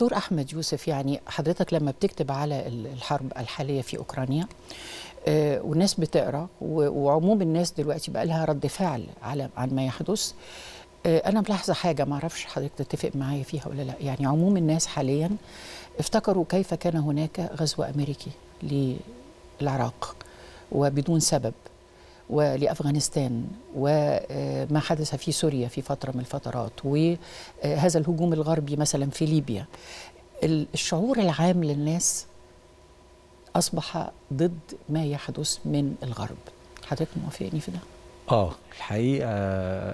دكتور احمد يوسف يعني حضرتك لما بتكتب على الحرب الحاليه في اوكرانيا آه، والناس بتقرا وعموم الناس دلوقتي بقى لها رد فعل على عن ما يحدث آه، انا ملاحظه حاجه ما اعرفش حضرتك تتفق معايا فيها ولا لا يعني عموم الناس حاليا افتكروا كيف كان هناك غزو امريكي للعراق وبدون سبب ولافغانستان وما حدث في سوريا في فتره من الفترات وهذا الهجوم الغربي مثلا في ليبيا الشعور العام للناس اصبح ضد ما يحدث من الغرب حضرتك موافقني في ده اه الحقيقه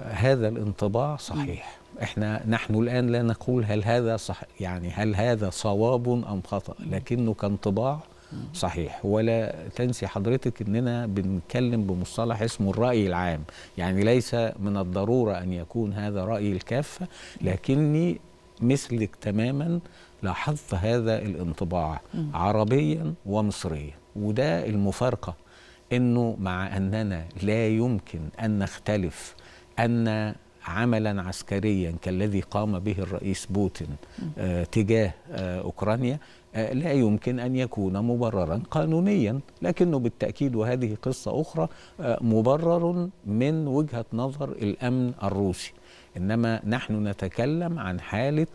هذا الانطباع صحيح احنا نحن الان لا نقول هل هذا صح يعني هل هذا صواب ام خطا لكنه كانطباع صحيح ولا تنسي حضرتك اننا بنتكلم بمصطلح اسمه الراي العام يعني ليس من الضروره ان يكون هذا راي الكافه لكني مثلك تماما لاحظت هذا الانطباع عربيا ومصريا وده المفارقه انه مع اننا لا يمكن ان نختلف ان عملا عسكريا كالذي قام به الرئيس بوتين آه تجاه آه اوكرانيا آه، لا يمكن أن يكون مبررا قانونيا لكنه بالتأكيد وهذه قصة أخرى آه، مبرر من وجهة نظر الأمن الروسي إنما نحن نتكلم عن حالة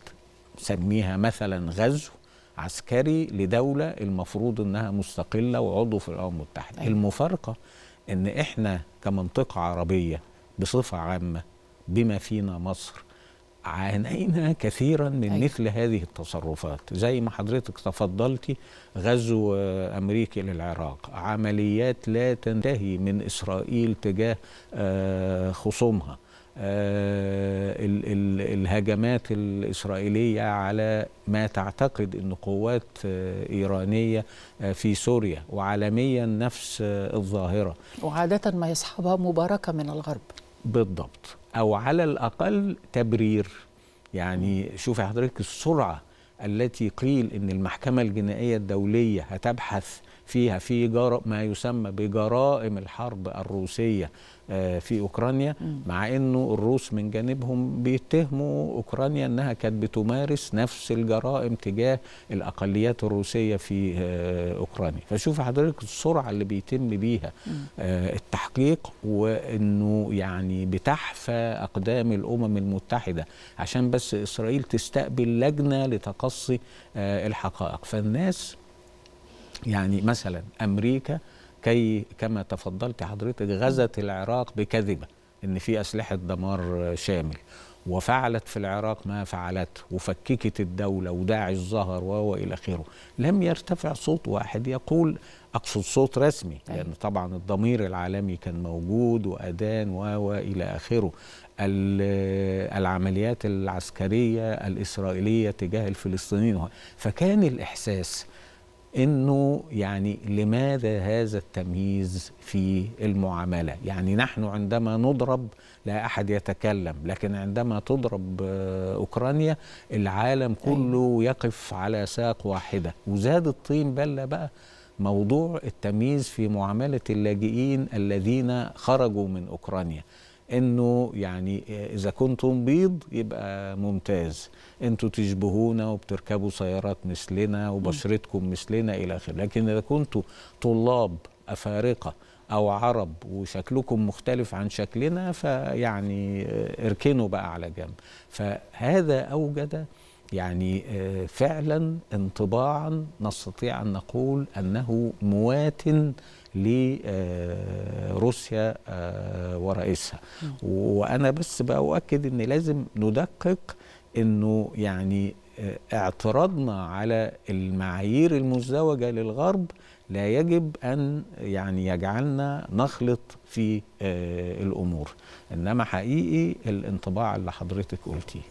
سميها مثلا غزو عسكري لدولة المفروض أنها مستقلة وعضو في الأمم المتحدة أيوة. المفارقة أن إحنا كمنطقة عربية بصفة عامة بما فينا مصر عانينا كثيرا من أيوة. مثل هذه التصرفات زي ما حضرتك تفضلتي غزو أمريكي للعراق عمليات لا تنتهي من إسرائيل تجاه آه، خصومها آه، الهجمات الإسرائيلية على ما تعتقد أن قوات آه، إيرانية في سوريا وعالميا نفس الظاهرة وعادة ما يصحبها مباركة من الغرب بالضبط او على الاقل تبرير يعني شوفي حضرتك السرعه التي قيل ان المحكمه الجنائيه الدوليه هتبحث فيها في جار ما يسمى بجرائم الحرب الروسيه آه، في اوكرانيا مع انه الروس من جانبهم بيتهموا اوكرانيا انها كانت بتمارس نفس الجرائم تجاه الاقليات الروسيه في آه، اوكرانيا فشوف حضرتك السرعه اللي بيتم بيها آه، التحقيق وانه يعني بتحفى اقدام الامم المتحده عشان بس اسرائيل تستقبل لجنه لتقدم ويخص آه، الحقائق فالناس يعني مثلا أمريكا كي كما تفضلت حضرتك غزت العراق بكذبة ان في اسلحه دمار شامل وفعلت في العراق ما فعلته وفككت الدولة وداعش ظهر إلى آخره لم يرتفع صوت واحد يقول أقصد صوت رسمي لأن يعني طبعا الضمير العالمي كان موجود وأذان إلى آخره العمليات العسكرية الإسرائيلية تجاه الفلسطينيين فكان الإحساس انه يعني لماذا هذا التمييز في المعامله يعني نحن عندما نضرب لا احد يتكلم لكن عندما تضرب آه، اوكرانيا العالم أيوة. كله يقف على ساق واحده وزاد الطين بله بقى موضوع التمييز في معامله اللاجئين الذين خرجوا من اوكرانيا انه يعني اذا كنتم بيض يبقى ممتاز انتوا تشبهونا وبتركبوا سيارات مثلنا وبشرتكم مثلنا الى اخره لكن اذا كنتوا طلاب افارقه او عرب وشكلكم مختلف عن شكلنا فيعني اركنوا بقى على جنب فهذا اوجد يعني آه، فعلا انطباعا نستطيع ان نقول انه موات لروسيا آه، آه، ورئيسها وانا بس باؤكد ان لازم ندقق انه يعني اعتراضنا على المعايير المزدوجه للغرب لا يجب ان يعني يجعلنا نخلط في الامور انما حقيقي الانطباع اللي حضرتك قلتيه